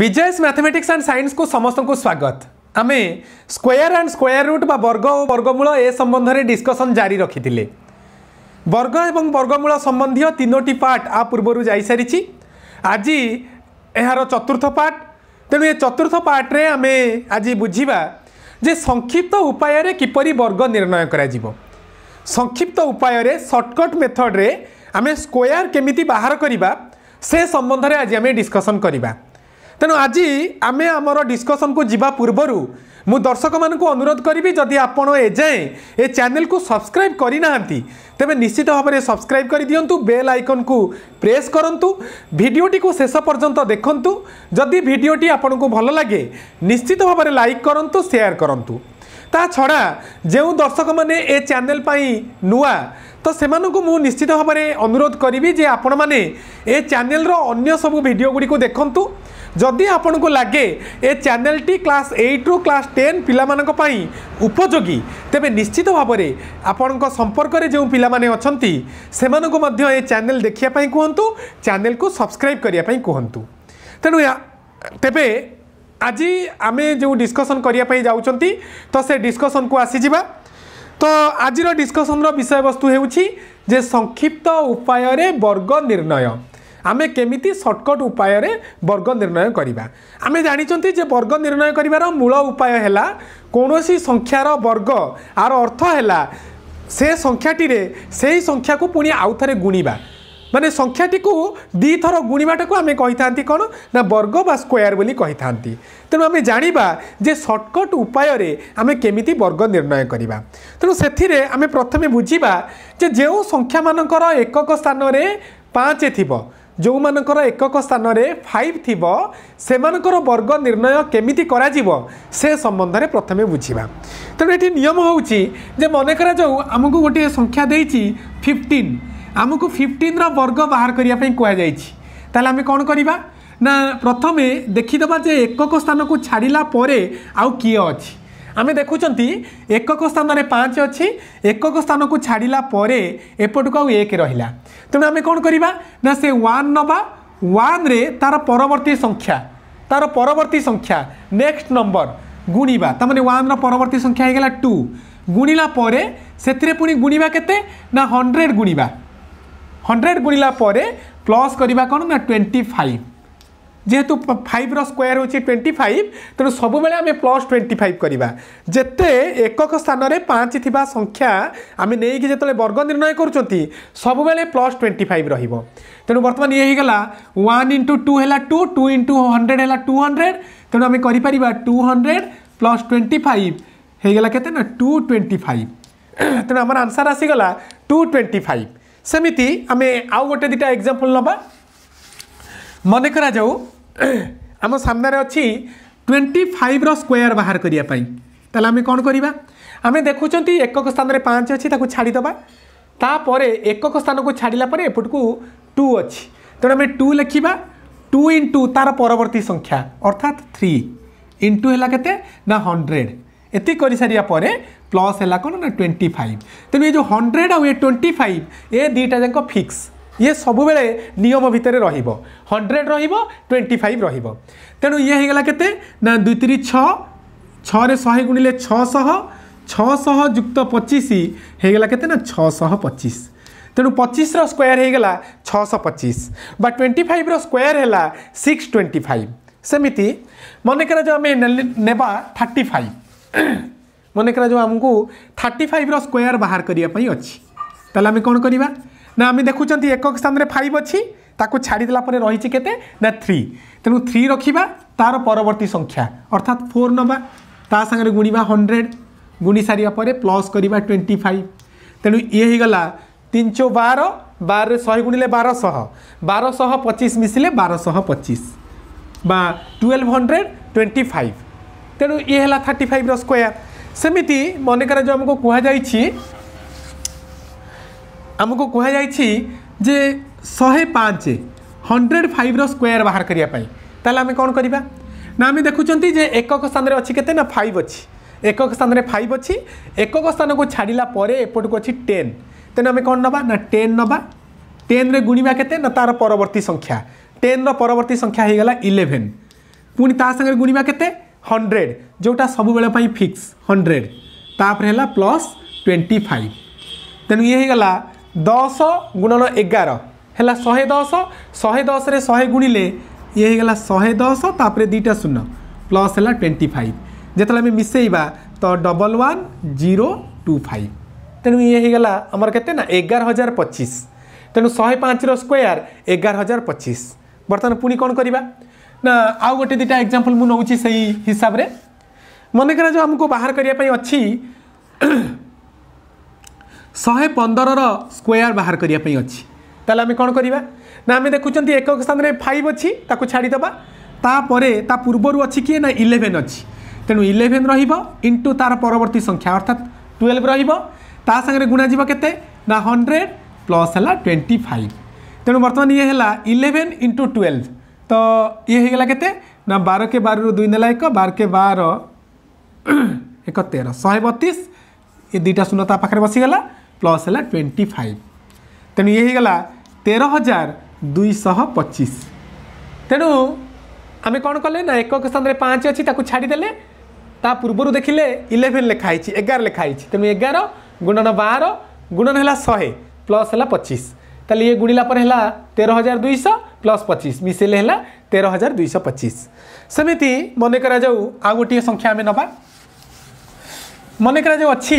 ବିଜୟସ୍ mathematics and ସାଇନ୍ସକୁ ସମସ୍ତଙ୍କୁ ସ୍ୱାଗତ ଆମେ ସ୍କୋୟାର ଆଣ୍ଡ ସ୍କୋୟାର ରୁଟ୍ ବା ବର୍ଗ ଓ ବର୍ଗମୂଳ ଏ ସମ୍ବନ୍ଧରେ ଡିସ୍କସନ୍ ଜାରି ରଖିଥିଲେ ବର୍ଗ ଏବଂ ବର୍ଗମୂଳ ସମ୍ବନ୍ଧୀୟ ତିନୋଟି ପାର୍ଟ ଆ ପୂର୍ବରୁ ଯାଇସାରିଛି ଆଜି ଏହାର ଚତୁର୍ଥ ପାର୍ଟ ତେଣୁ ଏ ଚତୁର୍ଥ ପାର୍ଟରେ ଆମେ ଆଜି ବୁଝିବା ଯେ ସଂକ୍ଷିପ୍ତ ଉପାୟରେ କିପରି ବର୍ଗ ନିର୍ଣ୍ଣୟ କରାଯିବ ସଂକ୍ଷିପ୍ତ ଉପାୟରେ ସର୍ଟକଟ୍ ମେଥଡ଼ରେ ଆମେ ସ୍କୋୟାର କେମିତି ବାହାର କରିବା ସେ ସମ୍ବନ୍ଧରେ ଆଜି ଆମେ ଡିସ୍କସନ୍ କରିବା তেণু আজ আমি আমার ডিসকসন কু যা পূর্ব মু দর্শক মানুষ অনুরোধ করবি যদি আপনার এযায়ে এ চ্যানেল কু সবসক্রাইব করে না তেমনি নিশ্চিত ভাবে সবসক্রাইব করে দিও বেল আইকন কু প্রেস করতু ভিডিওটি কু শেষ পর্যন্ত দেখন্তু যদি ভিডিওটি আপনার ভালো লাগে নিশ্চিত ভাবে লাইক করতু সেয়ার করতু তা ছড়া যে দর্শক মানে এ চ্যানেল পাই নূয়া তো সে নিশ্চিত ভাবে অনুরোধ করবি যে আপনার এ চ্যানেল অন্য সবু ভিডিওগুড়ি দেখুন ଯଦି ଆପଣଙ୍କୁ ଲାଗେ ଏ ଚ୍ୟାନେଲ୍ଟି କ୍ଲାସ୍ ଏଇଟ୍ରୁ କ୍ଲାସ୍ ଟେନ୍ ପିଲାମାନଙ୍କ ପାଇଁ ଉପଯୋଗୀ ତେବେ ନିଶ୍ଚିତ ଭାବରେ ଆପଣଙ୍କ ସମ୍ପର୍କରେ ଯେଉଁ ପିଲାମାନେ ଅଛନ୍ତି ସେମାନଙ୍କୁ ମଧ୍ୟ ଏ ଚ୍ୟାନେଲ୍ ଦେଖିବା ପାଇଁ କୁହନ୍ତୁ ଚ୍ୟାନେଲ୍କୁ ସବସ୍କ୍ରାଇବ୍ କରିବା ପାଇଁ କୁହନ୍ତୁ ତେଣୁ ତେବେ ଆଜି ଆମେ ଯେଉଁ ଡିସ୍କସନ୍ କରିବା ପାଇଁ ଯାଉଛନ୍ତି ତ ସେ ଡିସ୍କସନ୍କୁ ଆସିଯିବା ତ ଆଜିର ଡିସ୍କସନ୍ର ବିଷୟବସ୍ତୁ ହେଉଛି ଯେ ସଂକ୍ଷିପ୍ତ ଉପାୟରେ ବର୍ଗ ନିର୍ଣ୍ଣୟ ଆମେ କେମିତି ସର୍ଟକଟ୍ ଉପାୟରେ ବର୍ଗ ନିର୍ଣ୍ଣୟ କରିବା ଆମେ ଜାଣିଛନ୍ତି ଯେ ବର୍ଗ ନିର୍ଣ୍ଣୟ କରିବାର ମୂଳ ଉପାୟ ହେଲା କୌଣସି ସଂଖ୍ୟାର ବର୍ଗ ଆର ଅର୍ଥ ହେଲା ସେ ସଂଖ୍ୟାଟିରେ ସେହି ସଂଖ୍ୟାକୁ ପୁଣି ଆଉଥରେ ଗୁଣିବା ମାନେ ସଂଖ୍ୟାଟିକୁ ଦୁଇ ଥର ଗୁଣିବାଟାକୁ ଆମେ କହିଥାନ୍ତି କ'ଣ ନା ବର୍ଗ ବା ସ୍କୋୟାର ବୋଲି କହିଥାନ୍ତି ତେଣୁ ଆମେ ଜାଣିବା ଯେ ସର୍ଟକଟ୍ ଉପାୟରେ ଆମେ କେମିତି ବର୍ଗ ନିର୍ଣ୍ଣୟ କରିବା ତେଣୁ ସେଥିରେ ଆମେ ପ୍ରଥମେ ବୁଝିବା ଯେ ଯେଉଁ ସଂଖ୍ୟାମାନଙ୍କର ଏକକ ସ୍ଥାନରେ ପାଞ୍ଚ ଥିବ ଯେଉଁମାନଙ୍କର ଏକକ ସ୍ଥାନରେ ଫାଇଭ୍ ଥିବ ସେମାନଙ୍କର ବର୍ଗ ନିର୍ଣ୍ଣୟ କେମିତି କରାଯିବ ସେ ସମ୍ବନ୍ଧରେ ପ୍ରଥମେ ବୁଝିବା ତେଣୁ ଏଠି ନିୟମ ହେଉଛି ଯେ ମନେ କରାଯାଉ ଆମକୁ ଗୋଟିଏ ସଂଖ୍ୟା ଦେଇଛି ଫିଫ୍ଟିନ୍ ଆମକୁ ଫିଫ୍ଟିନ୍ର ବର୍ଗ ବାହାର କରିବା ପାଇଁ କୁହାଯାଇଛି ତାହେଲେ ଆମେ କ'ଣ କରିବା ନା ପ୍ରଥମେ ଦେଖିଦେବା ଯେ ଏକକ ସ୍ଥାନକୁ ଛାଡ଼ିଲା ପରେ ଆଉ କିଏ ଅଛି আমি দেখুছেন একক স্থানরে পাঁচ অছি একক স্থানক ছাড়া পরে এপটক আউ এক রহিলা তেমন আমি কোণ করা না সে ওয়ান নবা ওয়ানরে তার পরবর্তী সংখ্যা তার পরবর্তী সংখ্যা নেক্সট নম্বর গুণিবা তার মানে ওয়ানর পরবর্তী সংখ্যা হয়ে গেলা টু গুণিলা পরে সেতিরে পুনি গুণিবা কেতে না হন্ড্রেড গুণিবা হন্ড্রেড গুণিলা পরে প্লস করা কোণ না টোয়েন্টি ফাইভ যেহেতু ফাইভ্র স্কোয়ার হচ্ছে টোয়েন্টি ফাইভ তেমন সবুলে আমি প্লস টোয়েন্টি ফাইভ করা যেতে একক স্থানরে পাঁচ থাকা সংখ্যা আমি নেইকি যেত বর্গ নির্ণয় করছেন সবুলে প্লস টোয়েন্টি ফাইভ রহব তেমন বর্তমান ইয়ে হয়ে গলা ওয়ান ইন্টু টু হল টু টু ইন্টু হন্ড্রেড হল টু হন্ড্রেড তেমন আমি করে পারা two hundred plus twenty five হয়ে গলা কেতে না টু টোয়েন্টি ফাইভ তেমন আমার আনসার আসিগলা টু টোয়েন্টি ফাইভ সেমিতি আমি আউ গোটে দুইটা এক্সাম্পল নেবা মনে করা যাও ଆମ ସାମ୍ନାରେ ଅଛି ଟ୍ୱେଣ୍ଟି ଫାଇଭ୍ର ସ୍କୋୟାର୍ ବାହାର କରିବା ପାଇଁ ତାହେଲେ ଆମେ କ'ଣ କରିବା ଆମେ ଦେଖୁଛନ୍ତି ଏକକ ସ୍ଥାନରେ ପାଞ୍ଚ ଅଛି ତାକୁ ଛାଡ଼ିଦେବା ତାପରେ ଏକକ ସ୍ଥାନକୁ ଛାଡ଼ିଲା ପରେ ଏପଟକୁ ଟୁ ଅଛି ତେଣୁ ଆମେ ଟୁ ଲେଖିବା ଟୁ ଇଣ୍ଟୁ ତା'ର ପରବର୍ତ୍ତୀ ସଂଖ୍ୟା ଅର୍ଥାତ୍ ଥ୍ରୀ ଇଣ୍ଟୁ ହେଲା କେତେ ନା ହଣ୍ଡ୍ରେଡ଼ ଏତିକି କରିସାରିବା ପରେ ପ୍ଲସ୍ ହେଲା କ'ଣ ନା ଟ୍ୱେଣ୍ଟି ଫାଇଭ୍ ତେଣୁ ଏ ଯେଉଁ ହଣ୍ଡ୍ରେଡ଼ ଆଉ ଏ ଟ୍ୱେଣ୍ଟି ଫାଇଭ୍ ଏ ଦୁଇଟା ଯାକ ଫିକ୍ସ ইয়ে সবুলে নিয়ম ভিতরে রহব হন্ড্রেড রহব টোয়েন্টি ফাইভ রহব তেণু ইয়ে হয়ে গেল কেতে না দুই তিরি ছ ছরে শহে গুণিলে ছশহ ছশহ যুক্ত পঁচিশ হয়ে গেল কেতে না ছশহ পঁচিশ তেণু পঁচিশর স্কোয়ার হয়ে গেল ছশহ পঁচিশ বা টোয়েন্টি ফাইভর স্কোয়ার হল সিক্স টোয়েন্টি ফাইভ সেমিতি মনে করা যে আমি নেবা থার্টি ফাইভ মনে করা যে আমি থার্টি ফাইভর স্কোয়ার বাহার করা অছি তাহলে আমি কোণ করা না আমি দেখুছেন একক স্থানের ফাইভ অছি তাকে ছাড়িদেলা পরে রয়েছে কেতে না থ্রি তেমন থ্রি রখা তার পরবর্তী সংখ্যা অর্থাৎ ফোর নবা তা সাংরে গুণবা হন্ড্রেড গুণি সারা পরে প্লস করা টোয়েন্টি ফাইভ তেমন ইয়ে হয়ে তিন চো বার বার শহে গুণিলে বারশহ বারশহ পঁচিশ মিশিলে বারশহ পঁচিশ বা টুয়েলভ হন্ড্রেড টোয়েন্টি ফাইভ তেমন ইয়ে হল থার্টি ফাইভর স্কোয়ার সেমিটি মনে করা যে আমি কুহযাই ଆମକୁ କୁହାଯାଇଛି ଯେ ଶହେ ପାଞ୍ଚ ହଣ୍ଡ୍ରେଡ଼ ଫାଇଭ୍ର ସ୍କୋୟାର ବାହାର କରିବା ପାଇଁ ତାହେଲେ ଆମେ କ'ଣ କରିବା ନା ଆମେ ଦେଖୁଛନ୍ତି ଯେ ଏକକ ସ୍ଥାନରେ ଅଛି କେତେ ନା ଫାଇଭ୍ ଅଛି ଏକକ ସ୍ଥାନରେ ଫାଇଭ୍ ଅଛି ଏକକ ସ୍ଥାନକୁ ଛାଡ଼ିଲା ପରେ ଏପଟକୁ ଅଛି ଟେନ୍ ତେଣୁ ଆମେ କ'ଣ ନେବା ନା ଟେନ୍ ନେବା ଟେନ୍ରେ ଗୁଣିବା କେତେ ନା ତା'ର ପରବର୍ତ୍ତୀ ସଂଖ୍ୟା ଟେନ୍ର ପରବର୍ତ୍ତୀ ସଂଖ୍ୟା ହୋଇଗଲା ଇଲେଭେନ୍ ପୁଣି ତା ସାଙ୍ଗରେ ଗୁଣିବା କେତେ ହଣ୍ଡ୍ରେଡ଼ ଯେଉଁଟା ସବୁବେଳ ପାଇଁ ଫିକ୍ସ ହଣ୍ଡ୍ରେଡ଼ ତାପରେ ହେଲା ପ୍ଲସ୍ ଟ୍ୱେଣ୍ଟି ଫାଇଭ୍ ତେଣୁ ଇଏ ହୋଇଗଲା दस गुणन एगार है शहे दस शहे दस रे शहे गुणिले ये शहे दस तापर दुईटा शून्य प्लस है ट्वेंटी फाइव जिते आम मिसेवा तो double one zero two five तेणु ये आमर के एगार हजार पचिश तेणु शहे पाँच रोयर एगार हजार पचिश बर्तमान पुणी कौन करवा ना आउ गोटे दुटा एक्जामपल मुझे से हिसाब से मनकर जो आमको बाहर करने अच्छी ଶହେ ପନ୍ଦରର ସ୍କୋୟାର ବାହାର କରିବା ପାଇଁ ଅଛି ତାହେଲେ ଆମେ କ'ଣ କରିବା ନା ଆମେ ଦେଖୁଛନ୍ତି ଏକକ ସ୍ଥାନରେ ଫାଇଭ୍ ଅଛି ତାକୁ ଛାଡ଼ିଦେବା ତାପରେ ତା ପୂର୍ବରୁ ଅଛି କି ନା ଇଲେଭେନ୍ ଅଛି ତେଣୁ ଇଲେଭେନ୍ ରହିବ ଇଣ୍ଟୁ ତା'ର ପରବର୍ତ୍ତୀ ସଂଖ୍ୟା ଅର୍ଥାତ୍ ଟୁଏଲ୍ଭ ରହିବ ତା ସାଙ୍ଗରେ ଗୁଣାଯିବ କେତେ ନା ହଣ୍ଡ୍ରେଡ଼ ପ୍ଲସ୍ ହେଲା ଟ୍ୱେଣ୍ଟି ଫାଇଭ୍ ତେଣୁ ବର୍ତ୍ତମାନ ଇଏ ହେଲା ଇଲେଭେନ୍ ଇଣ୍ଟୁ ଟୁଏଲ୍ଭ ତ ଇଏ ହୋଇଗଲା କେତେ ନା ବାର କେ ବାରରୁ ଦୁଇ ନେଲା ଏକ ବାର କେ ବାର ଏକ ତେର ଶହେ ବତିଶ ଏ ଦୁଇଟା ଶୂନ ତା ପାଖରେ ବସିଗଲା ପ୍ଲସ୍ ହେଲା ଟ୍ୱେଣ୍ଟି ଫାଇଭ୍ ତେଣୁ ଇଏ ହେଇଗଲା ତେର ହଜାର ଦୁଇଶହ ପଚିଶ ତେଣୁ ଆମେ କ'ଣ କଲେ ନା ଏକକ ସ୍ଥାନରେ ପାଞ୍ଚ ଅଛି ତାକୁ ଛାଡ଼ିଦେଲେ ତା ପୂର୍ବରୁ ଦେଖିଲେ ଇଲେଭେନ୍ ଲେଖା ହେଇଛି ଏଗାର ଲେଖା ହେଇଛି ତେଣୁ ଏଗାର ଗୁଣନ ବାର ଗୁଣନ ହେଲା ଶହେ ପ୍ଲସ୍ ହେଲା ପଚିଶ ତାହେଲେ ଇଏ ଗୁଣିଲା ପରେ ହେଲା ତେର ହଜାର ଦୁଇଶହ ପ୍ଲସ୍ ପଚିଶ ମିଶାଇଲେ ହେଲା ତେର ହଜାର ଦୁଇଶହ ପଚିଶ ସେମିତି ମନେ କରାଯାଉ ଆଉ ଗୋଟିଏ ସଂଖ୍ୟା ଆମେ ନେବା ମନେ କରାଯାଉ ଅଛି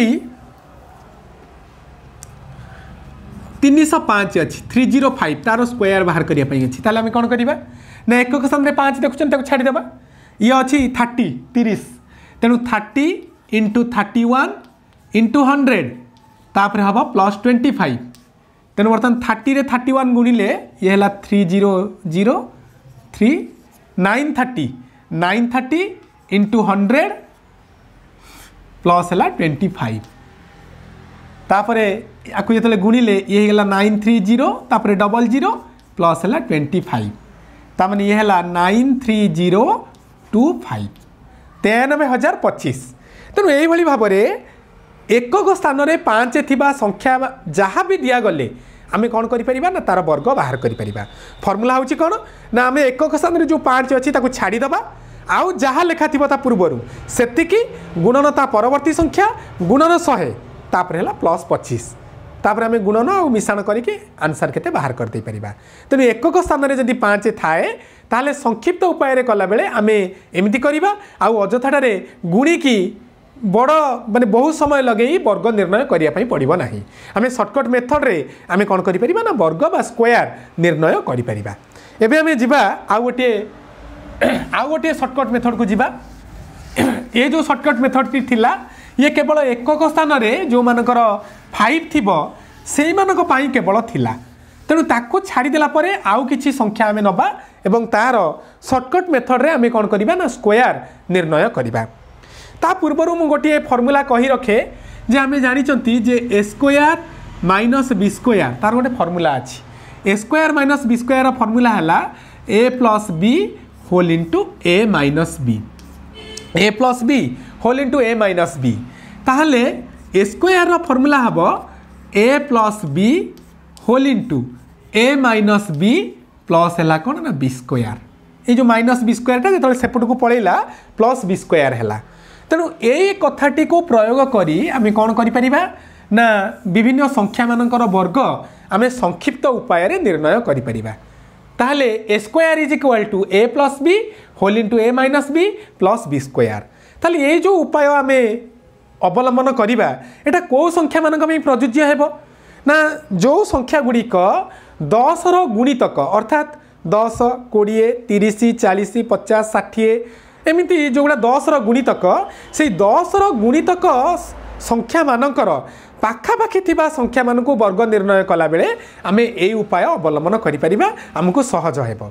তিনশহ পাঁচ অছি থ্রি জিরো ফাইভ তার স্কোয়ার বাহার করা অছি তাহলে আমি কোণ করা না একক স্থানে পাঁচ দেখুছেন তাকে ছাড়িদেব ইয়ে অছি থার্টি তিরিশ তেমন thirty into thirty one into hundred তাপরে হব প্লস টোয়েন্টি ফাইভ তেমন বর্তমান থার্টিরে থার্টি ওয়ান গুণিলে ইয়ে হল three zero zero three nine thirty nine thirty into hundred plus হল টোয়েন্টি ফাইভ তারপরে আকু যেত গুণিলে ইয়ে হয়ে নাইন থ্রি জিরো তারপরে ডবল জিরো প্লস হল টোয়েন্টি ফাইভ তার মানে ইয়ে হল nine three zero two five তেয়ানবে হাজার পঁচিশ তেমন এইভাবে ভাবে একক স্থানের পাঁচ থাকা সংখ্যা যা বি দিয়াগলে আমি কম করে পারা না তার বর্গ বাহার করে পারা ফর্মুলা হচ্ছে কোণ না আমি একক স্থানের যে পাঁচ অনেক তাকে ছাড়িদেবা আউ যা লেখা থিব তা পূর্বর সেতিকি গুণন তা পরবর্তী সংখ্যা গুণন শহে তাপরে হল প্লস পঁচিশ তাপরে আমি গুণন আর মিশ্রণ করি আনসার কেতে বাহার করে পারা তেমনি একক স্থানের যদি পাঁচ থাকে তাহলে সংক্ষিপ্ত উপায়ে কলাবেলে আমি এমিতি করা আযথাঠার গুণিকি বড় মানে বহু সময় লগাই বর্গ নির্ণয় করা পড়ব না আমি সর্টকট মেথডে আমি কম করে পারা না বর্গ বা স্কোয়ার নির্ণয় করে পারা এবে আমি যা আউ গোটিয়ে আউ গোটিয়ে সর্টকট মেথডকু যা এই যে সর্টকট মেথডটি লা ଇଏ କେବଳ ଏକକ ସ୍ଥାନରେ ଯେଉଁମାନଙ୍କର ଫାଇଭ୍ ଥିବ ସେଇମାନଙ୍କ ପାଇଁ କେବଳ ଥିଲା ତେଣୁ ତାକୁ ଛାଡ଼ିଦେଲା ପରେ ଆଉ କିଛି ସଂଖ୍ୟା ଆମେ ନେବା ଏବଂ ତାହାର ସର୍ଟକଟ୍ ମେଥଡ଼ରେ ଆମେ କ'ଣ କରିବା ନା ସ୍କୋୟାର ନିର୍ଣ୍ଣୟ କରିବା ତା ପୂର୍ବରୁ ମୁଁ ଗୋଟିଏ ଫର୍ମୁଲା କହି ରଖେ ଯେ ଆମେ ଜାଣିଛନ୍ତି ଯେ A square minus B square ତାର ଗୋଟେ ଫର୍ମୁଲା ଅଛି ଏ ସ୍କୋୟାର ମାଇନସ୍ ବି ସ୍କୋୟାରର ଫର୍ମୁଲା ହେଲା A plus B whole into A minus B A plus B whole into A minus B তাহলে এ স্কোয়ার ফর্মুলা হব A plus B whole into A minus B plus হল কোণ না B square এই যে minus B স্কোয়ারটা যেত সেপটকু পড়াইলা প্লস বি স্কোয়ার হল তেমন এই কথাটি প্রয়োগ করে আমি কম করে পারা না বিভিন্ন সংখ্যা মানকর বর্গ আমি সংক্ষিপ্ত উপায়ে নির্ণয় করে পারা তাহলে A square is equal to A plus B whole into A minus B plus B square তাহলে এই যে উপায় আমি অবলম্বন করা এটা কেউ সংখ্যা মান প্রযোজ্য হব না যে সংখ্যাগুড়িক দশর গুণিতক অর্থাৎ দশ কোড়িয়ে তিরিশ চালিশ পচাশ ষাঠি এমিতি যেগুলা দশর গুণিতক সেই দশর গুণিতক সংখ্যা সংখ্যামানকর ପାଖାପାଖି ଥିବା ସଂଖ୍ୟାମାନଙ୍କୁ ବର୍ଗ ନିର୍ଣ୍ଣୟ କଲାବେଳେ ଆମେ ଏଇ ଉପାୟ ଅବଲମ୍ବନ କରିପାରିବା ଆମକୁ ସହଜ ହେବ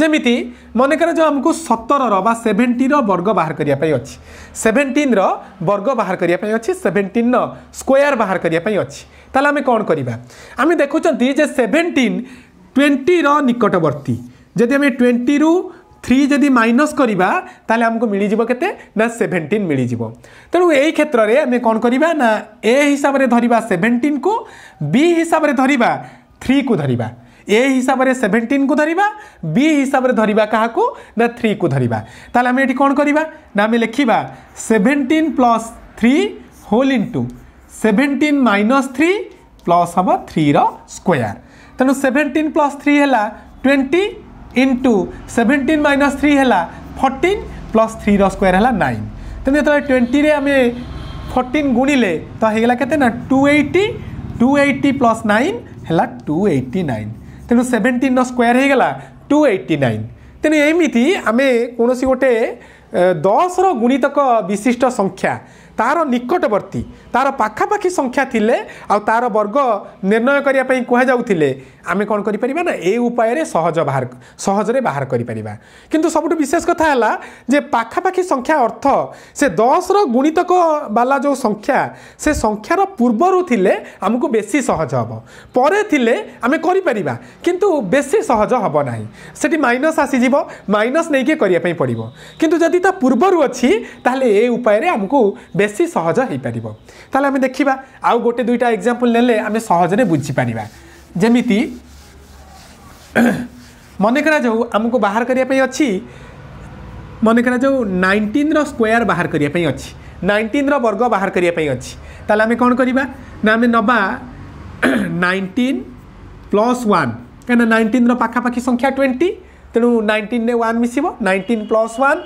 ଯେମିତି ମନେକର ଯେଉଁ ଆମକୁ ସତରର ବା ସେଭେଣ୍ଟିର ବର୍ଗ ବାହାର କରିବା ପାଇଁ ଅଛି ସେଭେଣ୍ଟିନ୍ର ବର୍ଗ ବାହାର କରିବା ପାଇଁ ଅଛି ସେଭେଣ୍ଟିନ୍ର ସ୍କୋୟାର ବାହାର କରିବା ପାଇଁ ଅଛି ତାହେଲେ ଆମେ କ'ଣ କରିବା ଆମେ ଦେଖୁଛନ୍ତି ଯେ ସେଭେଣ୍ଟିନ୍ ଟ୍ୱେଣ୍ଟିର ନିକଟବର୍ତ୍ତୀ ଯଦି ଆମେ ଟ୍ୱେଣ୍ଟିରୁ থ্রি যদি মাইনস করা তাহলে আমি মিলিযোগ কেতে না সেভেন্টিন মিলিযোগ তেমন এই ক্ষেত্রে আমি কম করা না এ হিসাবে ধরা সেভেন্টিন কু বি হিসাবে ধরা থ্রি কু ধরা ए हिसाब से सेभेन्टीन को धरवा बी हिसाब से धरवा क्या ना थ्री को धरवा ताल आम ये कौन करवा ना आम लिखा seventeen plus three whole into seventeen minus three plus हम थ्री रकोयार तेणु सेभेन्टीन प्लस थ्री है twenty into seventeen minus three হল ফর্টিন প্লস থ্রির স্কোয়ার হল নাইন তেমনি যেত টোয়েন্টিরে আমি ফর্টিন গুণিলে তো হয়ে গেল কেতে না two eighty two eighty plus nine হল টু এইটি নাইন তেমন সেভেন্টিন স্কোয়ার হয়ে গেল টু এইটি নাইন তেমনি এমিতি আমি কোণী গোটে দশর গুণিতক বিশিষ্ট সংখ্যা তার নিকটবর্তী তার পাখাপাখি সংখ্যা লে আর বর্গ নির্ণয় করা কুযাউলে আমি কম করে পারা না এই উপায়ে সহজ বাহার সহজরে বাহার করে পারা কিন্তু সবুঠ বিশেষ কথা হল যে পাখাপাখি সংখ্যা অর্থ সে দশর গুণিতক বালা যে সংখ্যা সে সংখ্যার পূর্বর লে আমি বেশি সহজ হব পরে লে আমি করে পার কিন্তু বেশি সহজ হব না সেটি মাইনস আসিযোগ মাইনস নিয়ে করা পড়ব কিন্তু যদি তা পূর্বর অ তাহলে এ উপায়ে আমি বেশি বেশি সহজ হয়েপার তাহলে আমি দেখা আউ গোটে দুইটা এক্সাম্পল নেলে আমি সহজে বুঝিপার যেমিতি মনে করা যাও আমি বাহার করা অছি মনে করা যাও নাইন্টিন্র স্কোয়ার বাহার করা অছি নাইন্টিন্র বর্গ বাহার করা অছি তাহলে আমি কম করা না আমি নবা নাইন্টিন প্লস ওয়ান কেন নাইন্টিন্র পাখাপাখি সংখ্যা টোয়েন্টি তেমন নাইন্টিনে ওয়ান মিশিব nineteen plus one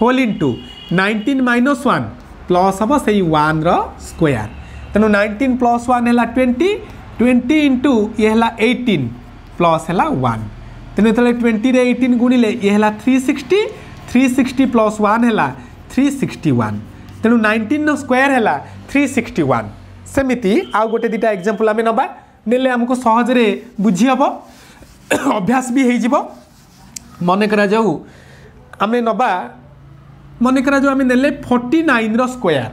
whole into nineteen minus one plus हम से वन रोयर तेणु नाइंटीन प्लस वन है ट्वेंटी ट्वेंटी इंटु ये है एटीन प्लस है वन तेणु जो ट्वेंटी एटीन गुणिले ये है three sixty three sixty plus one है थ्री सिक्सटी वन तेणु नाइंटीन रोयर है थ्री सिक्सटी वन सेमती आउ गोटे दुटा एक्जामपल आम ना ନେଲେ ଆମକୁ ସହଜରେ ବୁଝିହେବ ଅଭ୍ୟାସ ବି ହେଇଯିବ ମନେ କରାଯାଉ ଆମେ ନେବା মনে করা যে আমি নেলে ফর্টি নাইনর স্কোয়ার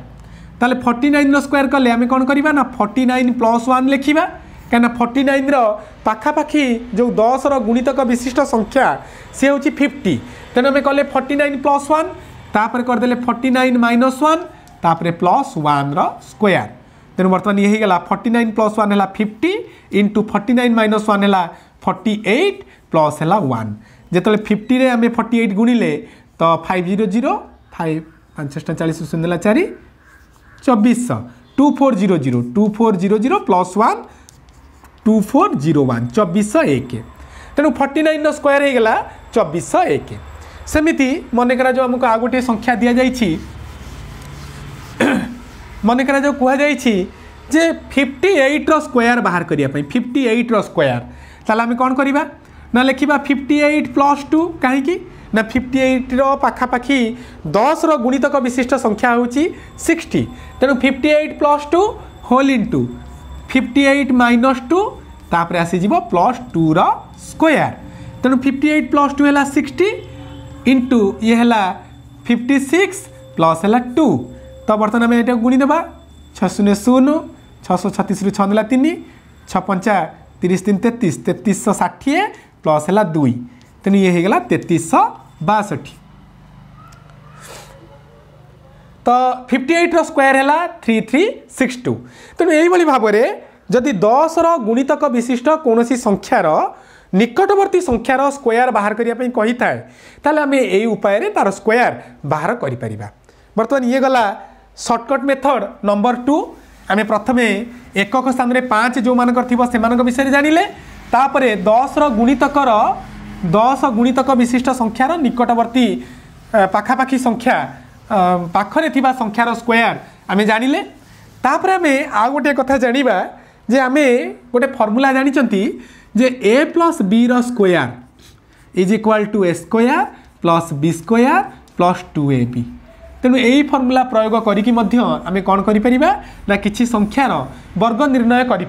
তাহলে ফর্টি নাইনর স্কোয়ার কলে আমি কোণ করা না ফর্টি নাইন প্লস ওয়ান লেখা কেন ফর্টি নাইনর পাখাপাখি যে দশর গুণিতক বিশিষ্ট সংখ্যা সে হচ্ছে ফিফটি তেমন আমি কলে ফর্টি নাইন প্লস ওয়ান তাপরে করেদেলে ফর্টি নাইন মাইনস ওয়ান তাপরে প্লস ওয়ানর স্কোয়ার তেমন বর্তমান ইয়ে হয়ে ফর্টি নাইন প্লস ওয়ান হল fifty into forty nine minus one হল ফর্টি এইট প্লস হল ওয়ান যেতবে ফিফটি আমি ফর্টি এইট গুণিলে তো ফাইভ জিরো জিরো फाइव पाँच चालीस शून्य चार चौबीस two four zero zero two four zero zero plus one two four zero one चौबीस एक तेणु फर्टी नाइन हो होगा चौबीस एक सेमती करा जो आमको आ गोटे संख्या दि जा करा जो कहुई जे फिफ्टी एट्र स्क्वयर बाहर करने फिफ्टी एट्र स्क्वयर ताल आम कौन करवा ना लिखा फिफ्टी एट प्लस टू कहीं ନା ଫିଫ୍ଟି ଏଇଟ୍ର ପାଖାପାଖି ଦଶର ଗୁଣିତକ ବିଶିଷ୍ଟ ସଂଖ୍ୟା ହେଉଛି ସିକ୍ସଟି ତେଣୁ fifty eight plus two whole into fifty eight minus two ତାପରେ ଆସିଯିବ ପ୍ଲସ୍ ଟୁର ସ୍କୋୟାର ତେଣୁ ଫିଫ୍ଟି ଏଇଟ୍ ପ୍ଲସ୍ ଟୁ ହେଲା ସିକ୍ସଟି ଇଣ୍ଟୁ ଇଏ ହେଲା ଫିଫ୍ଟି ସିକ୍ସ ପ୍ଲସ୍ ହେଲା ଟୁ ତ ବର୍ତ୍ତମାନ ଆମେ ଏଇଟାକୁ ଗୁଣିଦେବା ଛଅ ଶୂନ୍ୟ ଶୂନ ଛଅଶହ ଛତିଶରୁ ଛଅ ନେଲା ତିନି ଛଅ ପଞ୍ଚା ତିରିଶ ତିନି ତେତିଶ ତେତିଶଶହ ଷାଠିଏ ପ୍ଲସ୍ ହେଲା ଦୁଇ ତେଣୁ ଇଏ ହେଇଗଲା ତେତିଶଶହ ବାଷଠି ତ ଫିଫ୍ଟି ଏଇଟ୍ର ସ୍କୋୟାର ହେଲା ଥ୍ରୀ ଥ୍ରୀ ସିକ୍ସ ଟୁ ତେଣୁ ଏଇଭଳି ଭାବରେ ଯଦି ଦଶର ଗୁଣିତକ ବିଶିଷ୍ଟ କୌଣସି ସଂଖ୍ୟାର ନିକଟବର୍ତ୍ତୀ ସଂଖ୍ୟାର ସ୍କୋୟାର ବାହାର କରିବା ପାଇଁ କହିଥାଏ ତାହେଲେ ଆମେ ଏଇ ଉପାୟରେ ତା'ର ସ୍କୋୟାର ବାହାର କରିପାରିବା ବର୍ତ୍ତମାନ ଇଏ ଗଲା ସର୍ଟକଟ୍ ମେଥଡ଼ ନମ୍ବର ଟୁ ଆମେ ପ୍ରଥମେ ଏକକ ସ୍ଥାନରେ ପାଞ୍ଚ ଯେଉଁମାନଙ୍କର ଥିବ ସେମାନଙ୍କ ବିଷୟରେ ଜାଣିଲେ ତାପରେ ଦଶର ଗୁଣିତକର দশ গুণিতক বিশিষ্ট সংখ্যার নিকটবর্তী পাখাপাখি সংখ্যা পাখরে থাকা সংখ্যার স্কোয়ার আমি জাঁলে তাপরে আমি আউ গোটে কথা জাঁয়া যে আমি গোটে ফর্মুলা জাঁচান যে A plus B square is equal to A square plus B square plus two A B তেমন এই ফর্মুলা প্রয়োগ করি আমি কম করে না কিছু সংখ্যার বর্গ নির্ণয় করে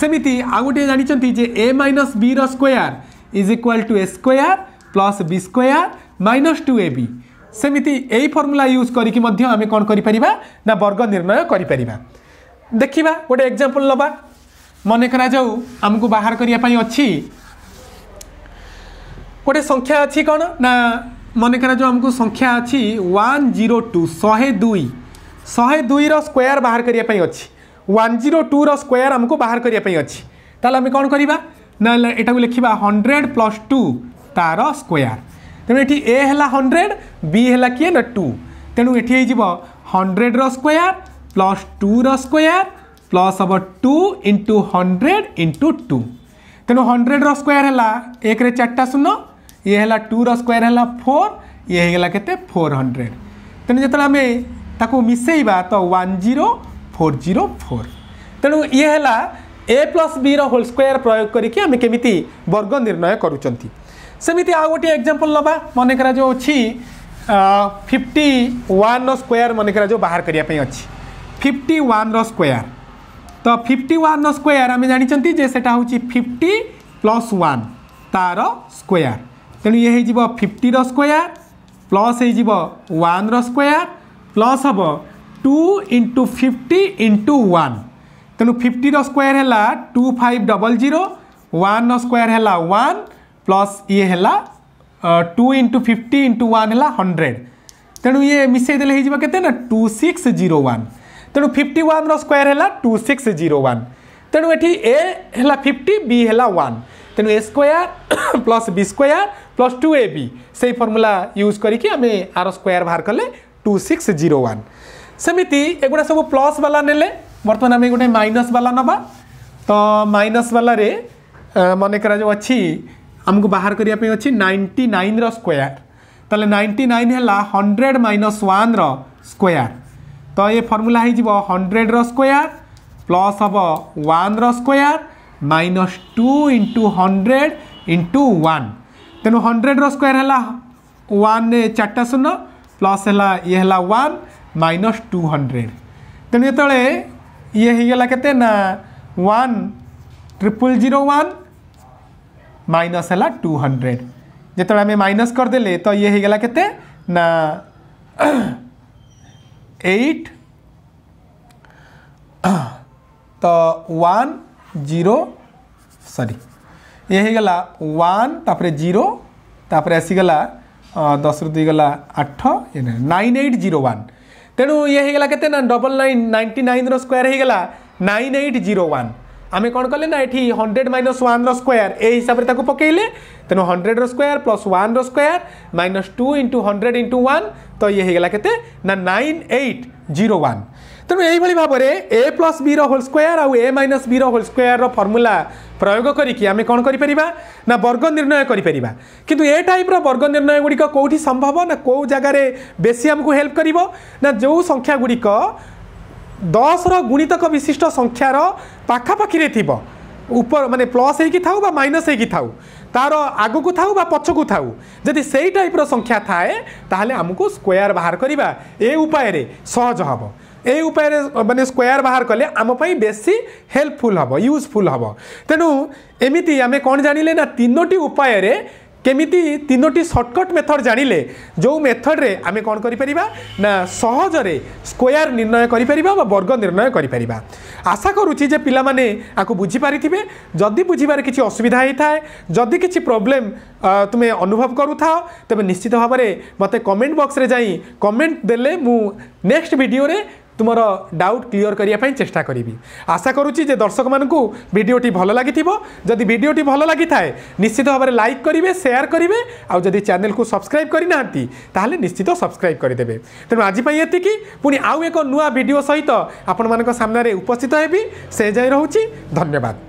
সেমিতি আউ গোটে জাঁচান যে A minus B square is equal to A square plus B square minus two A B ସେମିତି ଏଇ ଫର୍ମୁଲା ୟୁଜ୍ କରିକି ମଧ୍ୟ ଆମେ କ'ଣ କରିପାରିବା ନା ବର୍ଗ ନିର୍ଣ୍ଣୟ କରିପାରିବା ଦେଖିବା ଗୋଟେ ଏକ୍ଜାମ୍ପଲ୍ ନେବା ମନେ କରାଯାଉ ଆମକୁ ବାହାର କରିବା ପାଇଁ ଅଛି ଗୋଟେ ସଂଖ୍ୟା ଅଛି କ'ଣ ନା ମନେ କରାଯାଉ ଆମକୁ ସଂଖ୍ୟା ଅଛି ୱାନ୍ ଜିରୋ ଟୁ ଶହେ ଦୁଇ ଶହେ ଦୁଇର ସ୍କୋୟାର ବାହାର କରିବା ପାଇଁ ଅଛି ୱାନ୍ ଜିରୋ ଟୁର ସ୍କୋୟାର ଆମକୁ ବାହାର କରିବା ପାଇଁ ଅଛି ତାହେଲେ ଆମେ କ'ଣ କରିବା नाटा को लिखा हंड्रेड प्लस टू तार स्क्वयर तेणु ए है हंड्रेड बी है किए ना टू तेणु ये hundred square plus two square plus हम two into hundred into two तेणु हंड्रेड स्क्वयर है एक चार्टा शून्य ये है टू स्क्वयर है फोर ये होगा के फोर हंड्रेड तेणु जो आम मिसेवा तो one zero four zero four तेणु ये है ଏ ପ୍ଲସ୍ ବିର ହୋଲ୍ ସ୍କୋୟାର୍ ପ୍ରୟୋଗ କରିକି ଆମେ କେମିତି ବର୍ଗ ନିର୍ଣ୍ଣୟ କରୁଛନ୍ତି ସେମିତି ଆଉ ଗୋଟିଏ ଏକ୍ଜାମ୍ପଲ୍ ନେବା ମନେକର ଯେଉଁ ଅଛି ଫିଫ୍ଟି ୱାନ୍ର ସ୍କୋୟାର୍ ମନେକର ଯେଉଁ ବାହାର କରିବା ପାଇଁ ଅଛି ଫିଫ୍ଟି ୱାନ୍ର ସ୍କୋୟାର୍ ତ ଫିଫ୍ଟି ୱାନ୍ର ସ୍କୋୟାର୍ ଆମେ ଜାଣିଛନ୍ତି ଯେ ସେଟା ହେଉଛି ଫିଫ୍ଟି ପ୍ଲସ୍ ୱାନ୍ ତା'ର ସ୍କୋୟାର୍ ତେଣୁ ଇଏ ହେଇଯିବ ଫିଫ୍ଟିର ସ୍କୋୟାର୍ ପ୍ଲସ୍ ହେଇଯିବ ୱାନ୍ର ସ୍କୋୟାର୍ ପ୍ଲସ୍ ହେବ two into fifty into one तेणु फिफ्टी रोयर है two five double zero one रोयर है वन प्लस ये है two into fifty into one hundred तेणु ये मिसेदे के टू सिक्स जीरो वन तेणु फिफ्टी वन रोयर है टू सिक्स जीरो वन तेणु एटी ए है फिफ्टी बी है वन तेणु A square plus B square plus two A B से फर्मूला यूज करके स्क्वयर बाहर कले टू सिक्स जीरो वन सेमती एगुड़ा सब प्लस बाला ने বর্তমান আমি গোটে মাইনস বালা নবা তো মাইনস বালারে মনেকর যে অছি আমি বাহার করা অছি নাইনটি নাইনর স্কোয়ার তাহলে নাইনটি নাইন হল হন্ড্রেড মাইনস ওয়ানর স্কোয়ার তো এ ফর্মুলা হয়ে যাব হন্ড্রেডর স্কোয়ার প্লস হব ওয়ানর square minus two into hundred into one তেমন হন্ড্রেডর স্কোয়ার হল ওয়ান চারটা শূন্য প্লস হল ইয়ে হল ওয়ান মাইনস টু হন্ড্রেড তেমন যেতবে ये हिगला के one triple zero one minus है टू हंड्रेड जिते आम माइनस करदे तो ये हिगला के ना एट तो वन जीरो सरी ये होगा वन तापर जीरो तापर आसीगला दस रु दुई गला आठ नाइन एट जीरो वन তেণু ইয়ে হয়েগলা কেতে না ডবল নাইন নাইন্টি নাইনর স্কোয়ার হয়েগলা নাইন এইট জিরো ওয়ান আমি কোণ কলে না এটি হন্ড্রেড মাইনস ওয়ানর স্কোয়ার এই হিসাবে তাকে পকাইলে তেমন হন্ড্রেডর স্কোয়ার প্লস ওয়ানর square minus two into hundred into one তো ইয়ে হয়েগলা কেতে না নাইন এইট জিরো ওয়ান তেমন এইভাবে ভাবে A plus B whole square আউ A minus B whole square formula ପ୍ରୟୋଗ କରିକି ଆମେ କ'ଣ କରିପାରିବା ନା ବର୍ଗ ନିର୍ଣ୍ଣୟ କରିପାରିବା କିନ୍ତୁ ଏ ଟାଇପ୍ର ବର୍ଗ ନିର୍ଣ୍ଣୟ ଗୁଡ଼ିକ କେଉଁଠି ସମ୍ଭବ ନା କେଉଁ ଜାଗାରେ ବେଶୀ ଆମକୁ ହେଲ୍ପ କରିବ ନା ଯେଉଁ ସଂଖ୍ୟା ଗୁଡ଼ିକ ଦଶର ଗୁଣିତକ ବିଶିଷ୍ଟ ସଂଖ୍ୟାର ପାଖାପାଖିରେ ଥିବ ଉପର ମାନେ ପ୍ଲସ୍ ହେଇକି ଥାଉ ବା ମାଇନସ୍ ହେଇକି ଥାଉ ତା'ର ଆଗକୁ ଥାଉ ବା ପଛକୁ ଥାଉ ଯଦି ସେଇ ଟାଇପ୍ର ସଂଖ୍ୟା ଥାଏ ତାହେଲେ ଆମକୁ ସ୍କୋୟାର୍ ବାହାର କରିବା ଏ ଉପାୟରେ ସହଜ ହେବ এই উপায়ে মানে স্কোয়ার বাহার কলে আমি বেশি হেল্পফুল হব ইউজফুল হব তেণু এমিতি আমি কম জাঁলে না তিনোটি উপায়ে কেমিতি তিনোটি সর্টকট মেথড জাঁলে যে মেথডে আমি কম করে না সহজরে স্কোয়ার নির্ণয় করে বা বর্গ নির্ণয় করে আশা করুছি যে পিলা মানে আকু বুঝিপারি যদি বুঝবার কিছু অসুবিধা হয়ে থাকে যদি কিছু প্রোবলেম তুমি অনুভব করুথাও তবে নিশ্চিত ভাবে মতো কমেন্ট বক্সরে যাই কমেন্ট দেলে মু নেক্সট ভিডিওরে ତୁମର ଡାଉଟ୍ କ୍ଲିଅର କରିବା ପାଇଁ ଚେଷ୍ଟା କରିବି ଆଶା କରୁଛି ଯେ ଦର୍ଶକମାନଙ୍କୁ ଭିଡ଼ିଓଟି ଭଲ ଲାଗିଥିବ ଯଦି ଭିଡ଼ିଓଟି ଭଲ ଲାଗିଥାଏ ନିଶ୍ଚିତ ଭାବରେ ଲାଇକ୍ କରିବେ ସେୟାର କରିବେ ଆଉ ଯଦି ଚ୍ୟାନେଲକୁ ସବସ୍କ୍ରାଇବ୍ କରିନାହାନ୍ତି ତାହେଲେ ନିଶ୍ଚିତ ସବସ୍କ୍ରାଇବ୍ କରିଦେବେ ତେଣୁ ଆଜି ପାଇଁ ଏତିକି ପୁଣି ଆଉ ଏକ ନୂଆ ଭିଡ଼ିଓ ସହିତ ଆପଣମାନଙ୍କ ସାମ୍ନାରେ ଉପସ୍ଥିତ ହେବି ସେ ଯାଇ ରହୁଛି ଧନ୍ୟବାଦ